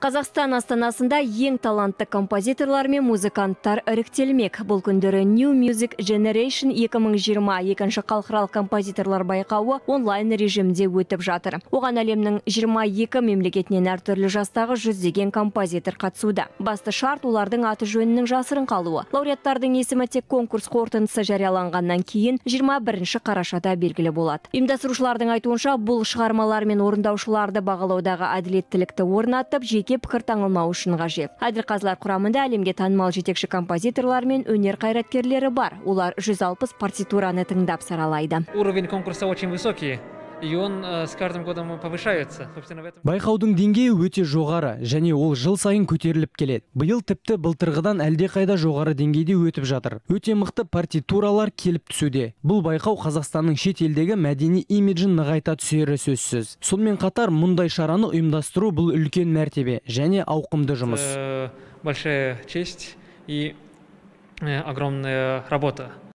Қазақстан астанасында ең талантты композиторлар мен музыканттар іріктелмек. Бұл күндері New Music Generation 2020 екінші халықаралық композиторлар байқауы онлайн режимде өтіп жатыр. Оған әлемнің 22 мемлекетінен әртүрлі жастағы жүздеген композитор қатысуда. Басты шарт олардың аты жөнінің жасырын қалуы. Лауреаттардың есімі тек конкурс қорытындысы жарияланғаннан кейін 21 қарашада белгілі болады. Ұйымдастырушылардың айтуынша бұл шығармалар мен орындаушыларды бағалаудағы әділеттілікті орнатып, жеке жеке пікір таңылмау үшін қажет қазылар құрамында әлемге танымал жетекші композиторлар мен өнер қайраткерлері бар олар 160 партитураны тыңдап саралайды уровень конкурса очень высокий и он э, с каждым годом повышается байқаудың деңгейі өте жоғары және ол жыл сайын көтеріліп келеді Бұл тіпті әлде әлдеқайда жоғары деңгейде өтіп жатыр өте мықты партитуралар келіп түсуде бұл байқау қазақстанның шет елдегі мәдени имиджін нығайта түсері сөзсіз сонымен қатар мұндай шараны ұйымдастыру бұл үлкен мәртебе және ауқымды жұмыс большая честь и э, огромная работа